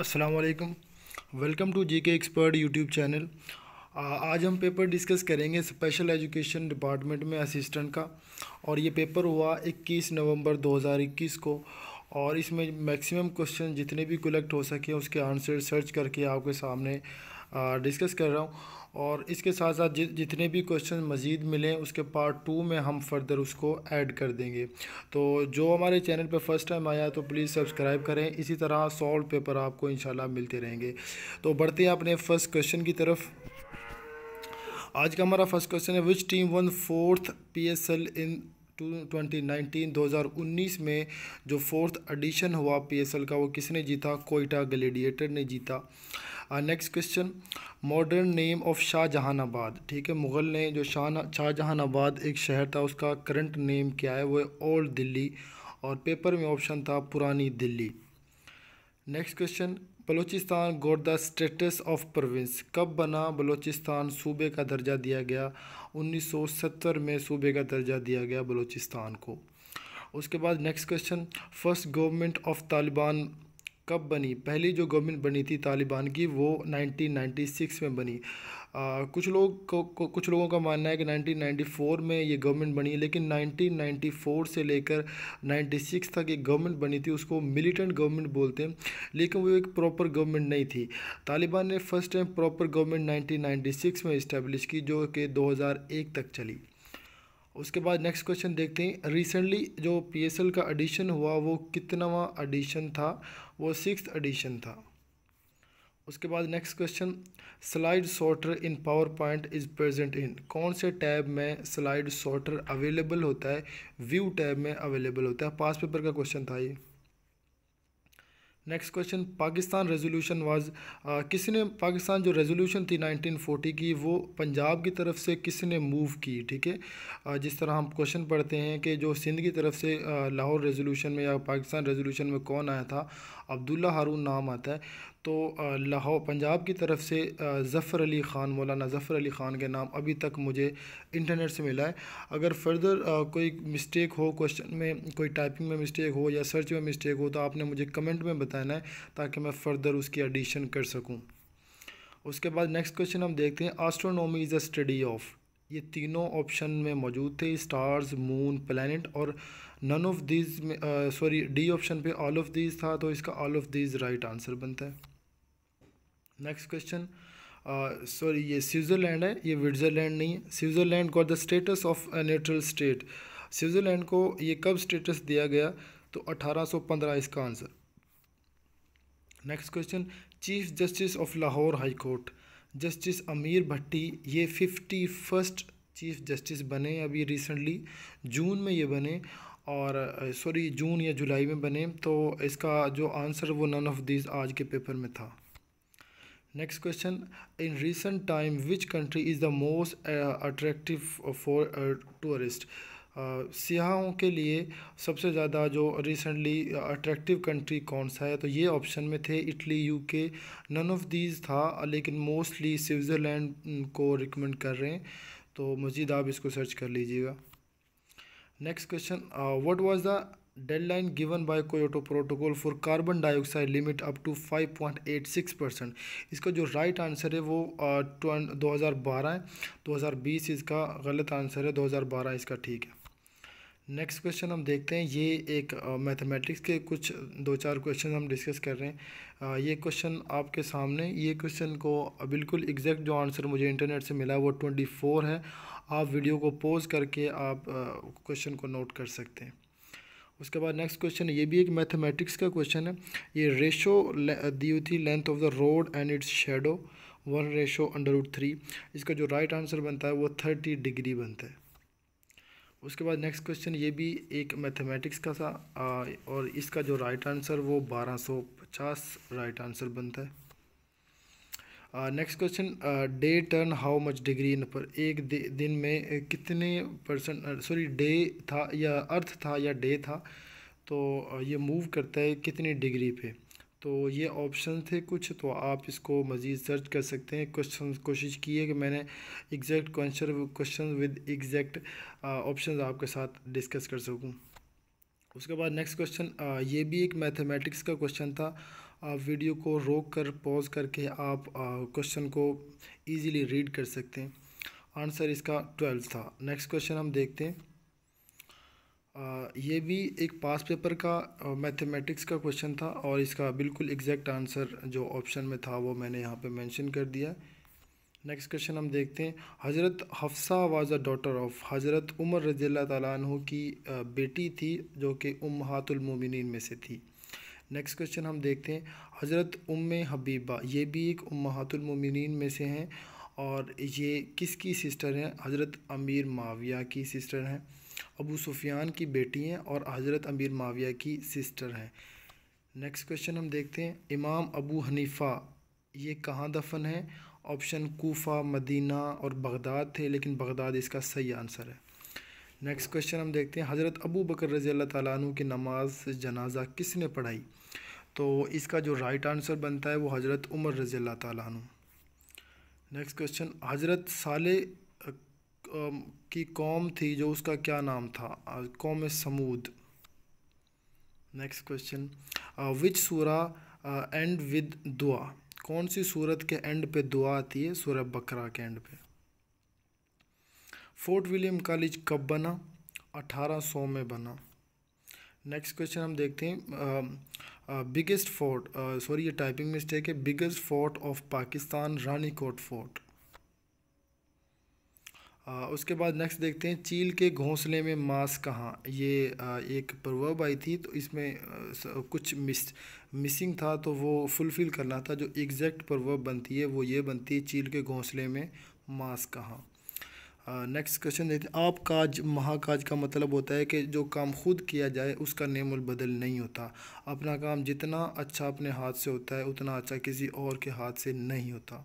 अस्सलाम welcome to GK expert YouTube channel आज हम पेपर डिस्कस करेंगे स्पेशल एजुकेशन डिपार्टमेंट में असिस्टेंट का और ये पेपर हुआ 21 नवंबर 2021 को और इसमें मैक्सिमम क्वेश्चन जितने भी कलेक्ट हो सके उसके आंसर सर्च करके आपके सामने डिस्कस कर रहा हूँ और इसके साथ साथ जि, जितने भी क्वेश्चन मज़ीद मिलें उसके पार्ट टू में हम फर्दर उसको ऐड कर देंगे तो जो हमारे चैनल पर फर्स्ट टाइम आया तो प्लीज़ सब्सक्राइब करें इसी तरह सॉल्व पेपर आपको इन मिलते रहेंगे तो बढ़ते हैं अपने फर्स्ट क्वेश्चन की तरफ आज का हमारा फर्स्ट क्वेश्चन है which team won fourth P S L in twenty nineteen दो हज़ार उन्नीस में जो फोर्थ एडिशन हुआ पी एस एल का वो किसने जीता कोयटा ग्लेडिएटर ने जीता next question modern name of Shahjahanabad ठीक है मुग़ल ने जो शाह शाहजहानाबाद एक शहर था उसका करंट नेम क्या है वो है ओल्ड दिल्ली और पेपर में ऑप्शन था पुरानी Delhi next question Balochistan got the status of province कब बना बलूचिस्तान सूबे का दर्जा दिया गया 1970 में सूबे का दर्जा दिया गया बलूचिस्तान को उसके बाद next question first government of Taliban कब बनी पहली जो गवर्नमेंट बनी थी तालिबान की वो 1996 में बनी आ, कुछ लोग को, को कुछ लोगों का मानना है कि 1994 में ये गवर्नमेंट बनी लेकिन 1994 से लेकर 96 तक एक गवर्नमेंट बनी थी उसको मिलिटेंट गवर्नमेंट बोलते हैं लेकिन वो एक प्रॉपर गवर्नमेंट नहीं थी तालिबान ने first time proper government nineteen में इस्टेब्लिश की जो कि दो तक चली उसके बाद नेक्स्ट क्वेश्चन देखते हैं रिसेंटली जो पी का एडिशन हुआ वो कितनावा एडिशन था वो सिक्स एडिशन था उसके बाद next question slide sorter in PowerPoint is present in कौन से टैब में स्लाइड सॉर्टर अवेलेबल होता है व्यू टैब में अवेलेबल होता है पास पेपर का क्वेश्चन था ये next question Pakistan resolution was किसने पाकिस्तान जो रेजोल्यूशन थी 1940 की वो पंजाब की तरफ से किसने मूव की ठीक है uh, जिस तरह हम क्वेश्चन पढ़ते हैं कि जो सिंध की तरफ से uh, लाहौर रेजोल्यूशन में या पाकिस्तान रेजोल्यूशन में कौन आया था अब्दुल्ला हारून नाम आता है तो लाहौर पंजाब की तरफ से ज़फ़र अली ख़ान मौलाना ज़फ़र अली ख़ान के नाम अभी तक मुझे इंटरनेट से मिला है अगर फर्दर कोई मिस्टेक हो क्वेश्चन में कोई टाइपिंग में मिस्टेक हो या सर्च में मिस्टेक हो तो आपने मुझे कमेंट में बताना है ताकि मैं फ़र्दर उसकी एडिशन कर सकूँ उसके बाद नेक्स्ट क्वेश्चन हम देखते हैं astronomy is a study of ये तीनों ऑप्शन में मौजूद थे स्टार्स मून प्लानट और नन ऑफ दीज में सॉरी डी ऑप्शन पे ऑल ऑफ दीज था तो इसका all of these right answer बनता है नेक्स्ट क्वेश्चन सॉरी ये स्विट्ज़रलैंड है ये विट्ज़रलैंड नहीं है Switzerland got the status of neutral state Switzerland को ये कब स्टेटस दिया गया तो 1815 इसका answer next question chief justice of Lahore high court justice Amir Bhatti ये फिफ्टी फर्स्ट चीफ जस्टिस बने अभी रिसेंटली जून में ये बने और सॉरी uh, जून या जुलाई में बने तो इसका जो आंसर वो नन ऑफ दिस आज के पेपर में था next question in recent time which country is the most attractive for tourist सियाहों के लिए सबसे ज़्यादा जो रिसेंटली अट्रैक्टिव कंट्री कौन सा है तो ये ऑप्शन में थे Italy UK none of these था लेकिन मोस्टली स्विट्ज़रलैंड को रिकमेंड कर रहे हैं तो मज़ीद आप इसको सर्च कर लीजिएगा next question what was the deadline given by Kyoto protocol for carbon dioxide limit up to 5.86 percent इसका जो राइट right आंसर है वो दो हज़ार बारह है दो हज़ार बीस इसका गलत आंसर है दो हज़ार बारह इसका ठीक है नेक्स्ट क्वेश्चन हम देखते हैं ये एक मैथमेटिक्स uh, के कुछ दो चार क्वेश्चन हम डिस्कस कर रहे हैं uh, ये क्वेश्चन आपके सामने ये क्वेश्चन को बिल्कुल एग्जैक्ट जो आंसर मुझे इंटरनेट से मिला वो ट्वेंटी फोर है आप वीडियो को पॉज करके आप क्वेश्चन uh, को नोट कर सकते हैं उसके बाद नेक्स्ट क्वेश्चन है ये भी एक मैथमेटिक्स का क्वेश्चन है ये रेशो दी हुई थी length of the road and its shadow one ratio under root three इसका जो राइट right आंसर बनता है वो थर्टी डिग्री बनता है उसके बाद नेक्स्ट क्वेश्चन ये भी एक मैथमेटिक्स का था और इसका जो राइट right आंसर वो बारह सौ पचास राइट आंसर बनता है next question day turn how much degree in पर एक दिन में uh, कितने परसेंट सॉरी डे था या अर्थ था या डे था तो uh, ये मूव करता है कितनी डिग्री पे तो ये ऑप्शन थे कुछ तो आप इसको मज़ीद सर्च कर सकते हैं क्वेश्चन कोशिश की है कि मैंने exact question question with exact option आपके साथ डिस्कस कर सकूं उसके बाद नेक्स्ट क्वेश्चन uh, ये भी एक मैथमेटिक्स का क्वेश्चन था वीडियो को रोक कर पॉज करके आप क्वेश्चन को ईजीली रीड कर सकते हैं आंसर इसका ट्वेल्व था नेक्स्ट क्वेश्चन हम देखते हैं आ, ये भी एक पास पेपर का मैथमेटिक्स का क्वेश्चन था और इसका बिल्कुल एग्जैक्ट आंसर जो ऑप्शन में था वो मैंने यहाँ पे मेंशन कर दिया नेक्स्ट क्वेश्चन हम देखते हैं हज़रत हफ्सा अ डॉटर ऑफ हज़रत उमर रजील्ला तु की बेटी थी जो कि उम हातुलमिन में से थी नेक्स्ट क्वेश्चन हम देखते हैं हज़रत उम हबीबा ये भी एक उम्मातुलमिन में से हैं और ये किसकी सिस्टर हैं हज़रत अमीर माविया की सिस्टर हैं अबू सुफियान की बेटी हैं और हज़रत अमीर माविया की सिस्टर हैं नेक्स्ट क्वेश्चन हम देखते हैं इमाम अबू हनीफ़ा ये कहाँ दफन है ऑप्शन कोफा मदीना और बगदाद थे लेकिन बगदाद इसका सही आंसर है नेक्स्ट क्वेश्चन हम देखते हैं हज़रत अबू बकर रज़ी अल्लाह तु की नमाज जनाजा किसने पढ़ाई तो इसका जो राइट आंसर बनता है वो हज़रत उमर रज़ी अल्लाह तु नेक्स्ट क्वेश्चन हज़रत साले की कौम थी जो उसका क्या नाम था कौम समूद नेक्स्ट क्वेश्चन विच सूरा एंड विद दुआ कौन सी सूरत के एंड पे दुआ आती है सूरह बकरा के एंड पे फोर्ट विलियम कॉलेज कब बना 1800 में बना नेक्स्ट क्वेश्चन हम देखते हैं बिगेस्ट फोर्ट सॉरी ये टाइपिंग मिस्टेक है biggest fort of Pakistan Rani Kot fort उसके बाद नेक्स्ट देखते हैं चील के घोंसले में मांस कहाँ ये एक प्रवर्ब आई थी तो इसमें कुछ मिस मिसिंग था तो वो फुलफ़िल करना था जो एग्जैक्ट प्रवर्ब बनती है वो ये बनती है चील के घोंसले में मांस कहाँ नेक्स्ट क्वेश्चन देखते हैं आप काज महाकाज का मतलब होता है कि जो काम खुद किया जाए उसका नेमुल बदल नहीं होता अपना काम जितना अच्छा अपने हाथ से होता है उतना अच्छा किसी और के हाथ से नहीं होता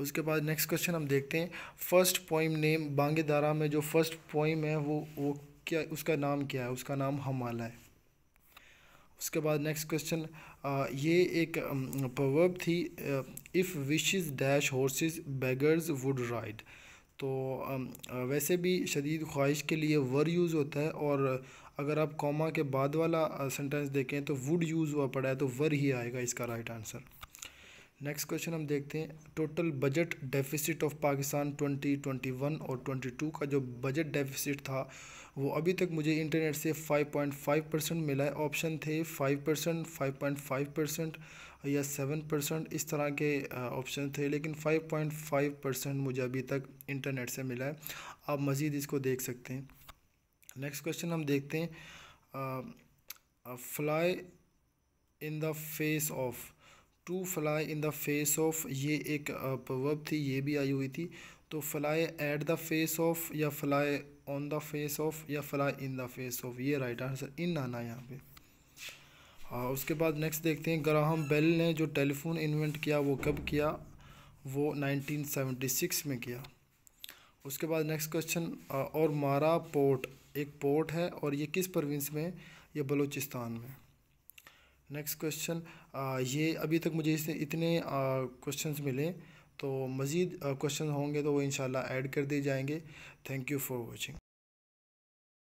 उसके बाद नेक्स्ट क्वेश्चन हम देखते हैं फर्स्ट पोइम नेम दारा में जो फर्स्ट पोइम है वो वो क्या उसका नाम क्या है उसका नाम हमाला है उसके बाद नेक्स्ट क्वेश्चन uh, ये एक प्रवर्ब um, थी if wishes dash horses beggars would ride तो वैसे भी शदीद ख्वाहिश के लिए वर यूज़ होता है और अगर आप कॉमा के बाद वाला सेंटेंस देखें तो वुड यूज़ हुआ पड़ा है तो वर ही आएगा इसका राइट आंसर नेक्स्ट क्वेश्चन हम देखते हैं total budget deficit of Pakistan 2021 और 22 का जो बजट डेफिसिट था वो अभी तक मुझे इंटरनेट से 5.5 परसेंट मिला है ऑप्शन थे 5 परसेंट फाइव परसेंट या सेवन परसेंट इस तरह के ऑप्शन थे लेकिन फाइव पॉइंट फाइव परसेंट मुझे अभी तक इंटरनेट से मिला है आप मज़ीद इसको देख सकते हैं नेक्स्ट क्वेश्चन हम देखते हैं fly in the face of to fly in the face of ये एक पवर्ब थी ये भी आई हुई थी तो fly at the face of या fly on the face of या fly in the face of ये राइट आंसर इन आना यहाँ पे आ, हाँ, उसके बाद नेक्स्ट देखते हैं ग्राहम बेल ने जो टेलीफोन इन्वेंट किया वो कब किया वो 1976 में किया उसके बाद नेक्स्ट क्वेश्चन और मारा पोर्ट एक पोर्ट है और ये किस प्रोविंस में ये बलूचिस्तान में नेक्स्ट क्वेश्चन ये अभी तक मुझे इसने इतने क्वेश्चन मिले तो मज़ीद क्वेश्चन होंगे तो वो इन ऐड कर दिए जाएंगे थैंक यू फॉर वॉचिंग